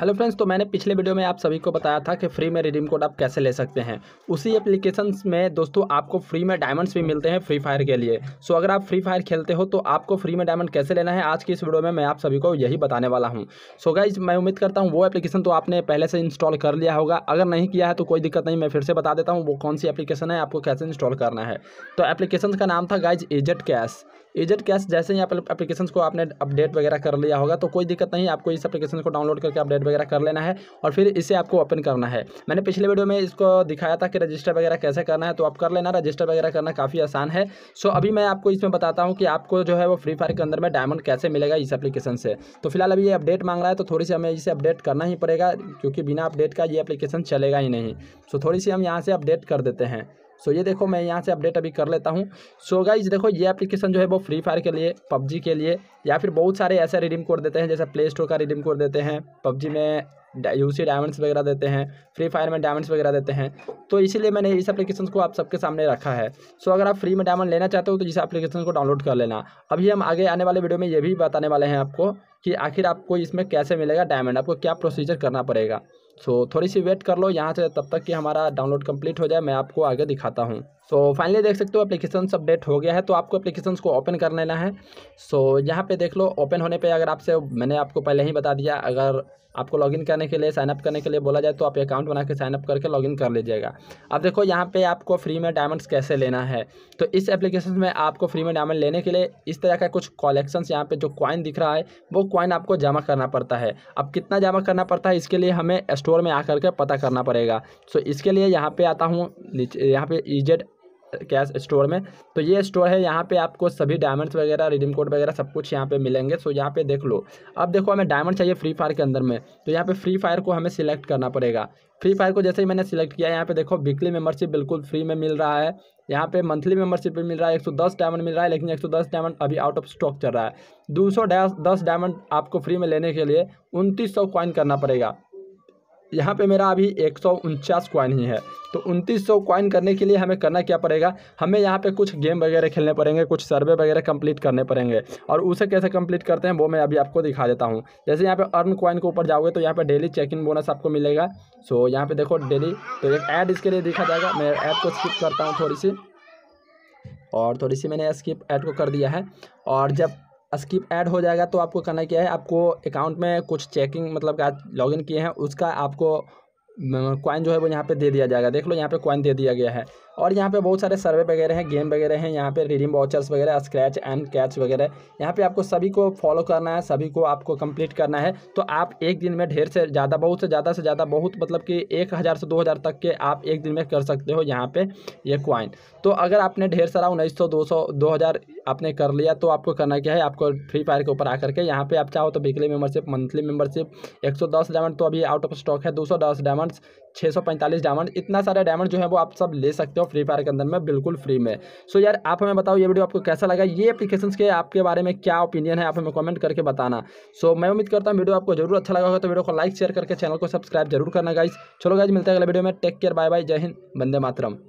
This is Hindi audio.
हेलो फ्रेंड्स तो मैंने पिछले वीडियो में आप सभी को बताया था कि फ्री में रिडीम कोड आप कैसे ले सकते हैं उसी एप्लीकेशन में दोस्तों आपको फ्री में डायमंड्स भी मिलते हैं फ्री फायर के लिए सो अगर आप फ्री फायर खेलते हो तो आपको फ्री में डायमंड कैसे लेना है आज की इस वीडियो में मैं आप सभी को यही बताने वाला हूँ सो गाइज मैं उम्मीद करता हूँ वो एप्लीकेशन तो आपने पहले से इंस्टॉल कर लिया होगा अगर नहीं किया है तो कोई दिक्कत नहीं मैं फिर से बता देता हूँ वो कौन सी एप्लीकेशन है आपको कैसे इंस्टॉल करना है तो एप्लीकेशन का नाम था गाइज एजेट कैश एजेट कैश जैसे ही एप्लीकेशन को आपने अपडेट वगैरह कर लिया होगा तो कोई दिक्कत नहीं आपको इस एप्लीकेशन को डाउनलोड करके अपडेट वगैरह कर लेना है और फिर इसे आपको ओपन करना है मैंने पिछले वीडियो में इसको दिखाया था कि रजिस्टर वगैरह कैसे करना है तो आप कर लेना रजिस्टर वगैरह करना काफ़ी आसान है सो अभी मैं आपको इसमें बताता हूँ कि आपको जो है वो फ्री फायर के अंदर में डायमंड कैसे मिलेगा इस एप्लीकेशन से तो फिलहाल अभी ये अपडेट मांग रहा है तो थोड़ी सी हमें इसे अपडेट करना ही पड़ेगा क्योंकि बिना अपडेट का ये एप्लीकेशन चलेगा ही नहीं सो थोड़ी सी हम यहाँ से अपडेट कर देते हैं सो ये देखो मैं यहाँ से अपडेट अभी कर लेता हूँ सो गाइज देखो ये एप्लीकेशन जो है वो फ्री फायर के लिए पबजी के लिए या फिर बहुत सारे ऐसे रिडीम कोड देते हैं जैसे प्ले स्टोर का रिडीम कोड देते हैं पबजी में यूसी डायमंड्स वगैरह देते हैं फ्री फायर में डायमंड्स वगैरह देते हैं तो इसीलिए मैंने इस एप्लीकेशन को आप सबके सामने रखा है सो अगर आप फ्री में डायमंड लेना चाहते हो तो इस एप्लीकेशन को डाउनलोड कर लेना अभी हम आगे आने वाले वीडियो में ये भी बताने वाले हैं आपको कि आखिर आपको इसमें कैसे मिलेगा डायमंड आपको क्या प्रोसीजर करना पड़ेगा सो थोड़ी सी वेट कर लो यहाँ से तब तक कि हमारा डाउनलोड कंप्लीट हो जाए मैं आपको आगे दिखाता हूँ सो so, फाइनली देख सकते हो एप्लीकेशन अपडेट हो गया है तो आपको एप्लीकेशन को ओपन कर लेना है सो so, यहाँ पे देख लो ओपन होने पे अगर आपसे मैंने आपको पहले ही बता दिया अगर आपको लॉगिन करने के लिए साइनअप करने के लिए बोला जाए तो आप अकाउंट बना के साइनअप करके लॉगिन कर लीजिएगा अब देखो यहाँ पे आपको फ्री में डायमंड्स कैसे लेना है तो इस एप्लीकेशन में आपको फ्री में डायमंड लेने के लिए इस तरह का कुछ कलेक्शन यहाँ पे जो कॉइन दिख रहा है वो कॉइन आपको जमा करना पड़ता है अब कितना जमा करना पड़ता है इसके लिए हमें स्टोर में आकर के पता करना पड़ेगा सो इसके लिए यहाँ पर आता हूँ यहाँ पर ईजेड e कैश स्टोर में तो ये स्टोर है यहाँ पे आपको सभी डायमंड्स वगैरह रिडीम कोड वगैरह सब कुछ यहाँ पे मिलेंगे सो यहाँ पे देख लो अब देखो हमें डायमंड चाहिए फ्री फायर के अंदर में तो यहाँ पे फ्री फायर को हमें सिलेक्ट करना पड़ेगा फ्री फायर को जैसे ही मैंने सिलेक्ट किया यहाँ पे देखो वीकली मेंबरशिप बिल्कुल फ्री में मिल रहा है यहाँ पे मंथली मेंबरशिप भी मिल रहा है एक सौ दस डायमंड मिल रहा है लेकिन एक सौ दस डायमंड अभी आउट ऑफ स्टॉक चल रहा है दो सौ दस डायमंड आपको फ्री में लेने के लिए उनतीस सौ कॉइन करना पड़ेगा यहाँ पे मेरा अभी एक सौ उनचास ही है तो उनतीस सौ क्वाइन करने के लिए हमें करना क्या पड़ेगा हमें यहाँ पे कुछ गेम वगैरह खेलने पड़ेंगे कुछ सर्वे वगैरह कंप्लीट करने पड़ेंगे और उसे कैसे कंप्लीट करते हैं वो मैं अभी आपको दिखा देता हूँ जैसे यहाँ पे अर्न क्वाइन के ऊपर जाओगे तो यहाँ पे डेली चेक इन बोनस आपको मिलेगा सो यहाँ पर देखो डेली तो एक ऐड इसके लिए देखा जाएगा मैं ऐड को स्किप करता हूँ थोड़ी सी और थोड़ी सी मैंने स्किप ऐड को कर दिया है और जब स्किप ऐड हो जाएगा तो आपको करना क्या है आपको अकाउंट में कुछ चेकिंग मतलब आज लॉगिन किए हैं उसका आपको कॉइन जो है वो यहाँ पे दे दिया जाएगा देख लो यहाँ पे कॉइन दे दिया गया है और यहाँ पे बहुत सारे सर्वे वगैरह हैं गेम वगैरह हैं यहाँ पे रिडीम वाचर्स वगैरह स्क्रैच एंड कैच वगैरह यहाँ पे आपको सभी को फॉलो करना है सभी को आपको कंप्लीट करना है तो आप एक दिन में ढेर से ज़्यादा बहुत से ज़्यादा से ज़्यादा बहुत मतलब कि एक हज़ार से दो हज़ार तक के आप एक दिन में कर सकते हो यहाँ पर ये यह कॉइन तो अगर आपने ढेर सारा उन्नीस सौ दो सौ दो हज़ार आपने कर लिया तो आपको करना क्या है आपको फ्री फायर के ऊपर आकर के यहाँ पे आप चाहो तो weekly membership monthly membership 110 diamond तो अभी आउट ऑफ स्टॉक है 210 डायमंड्स 645 डायमंड इतना सारा डायमंड जो है वो आप सब ले सकते हो फ्री फायर के अंदर में बिल्कुल फ्री में सो यार आप हमें बताओ ये वीडियो आपको कैसा लगा ये अपलीकेशन के आपके बारे में क्या ओपिनियन है आप हमें कमेंट करके बताना सो मैं उम्मीद करता हूँ वीडियो आपको जरूर अच्छा लगा होगा तो वीडियो को लाइक शेयर करके चैनल को सब्सक्राइब जरूर करना गाइज चलो गाइज मिलते हैं अगले वीडियो में टेक केयर बाय बाय जय हिंद बंदे मातरम